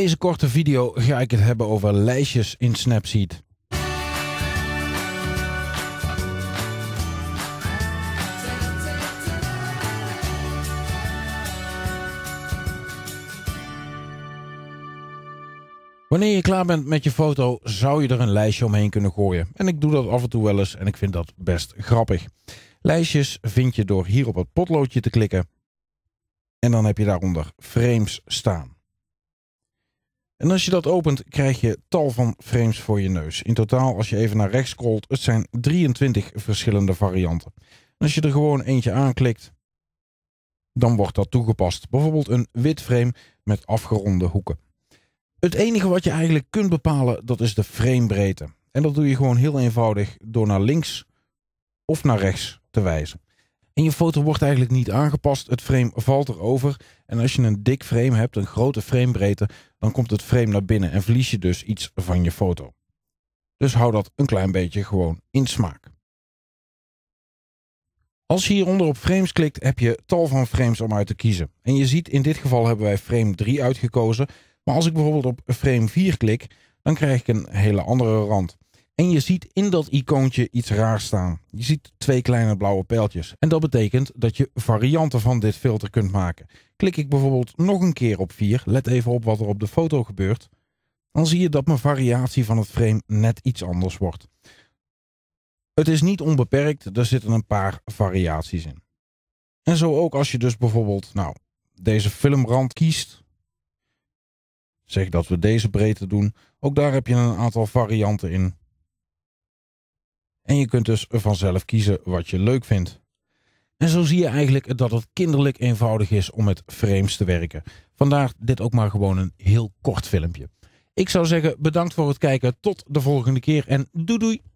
deze korte video ga ik het hebben over lijstjes in Snapseed. Wanneer je klaar bent met je foto, zou je er een lijstje omheen kunnen gooien. En ik doe dat af en toe wel eens en ik vind dat best grappig. Lijstjes vind je door hier op het potloodje te klikken. En dan heb je daaronder frames staan. En als je dat opent, krijg je tal van frames voor je neus. In totaal, als je even naar rechts scrolt, het zijn 23 verschillende varianten. als je er gewoon eentje aanklikt, dan wordt dat toegepast. Bijvoorbeeld een wit frame met afgeronde hoeken. Het enige wat je eigenlijk kunt bepalen, dat is de framebreedte. En dat doe je gewoon heel eenvoudig door naar links of naar rechts te wijzen. En je foto wordt eigenlijk niet aangepast. Het frame valt erover. En als je een dik frame hebt, een grote framebreedte, dan komt het frame naar binnen en verlies je dus iets van je foto. Dus hou dat een klein beetje gewoon in smaak. Als je hieronder op frames klikt, heb je tal van frames om uit te kiezen. En je ziet, in dit geval hebben wij frame 3 uitgekozen. Maar als ik bijvoorbeeld op frame 4 klik, dan krijg ik een hele andere rand. En je ziet in dat icoontje iets raars staan. Je ziet twee kleine blauwe pijltjes. En dat betekent dat je varianten van dit filter kunt maken. Klik ik bijvoorbeeld nog een keer op 4, let even op wat er op de foto gebeurt, dan zie je dat mijn variatie van het frame net iets anders wordt. Het is niet onbeperkt, er zitten een paar variaties in. En zo ook als je dus bijvoorbeeld nou, deze filmrand kiest, zeg dat we deze breedte doen, ook daar heb je een aantal varianten in en je kunt dus vanzelf kiezen wat je leuk vindt. En zo zie je eigenlijk dat het kinderlijk eenvoudig is om met frames te werken. Vandaar dit ook maar gewoon een heel kort filmpje. Ik zou zeggen bedankt voor het kijken. Tot de volgende keer en doei doei.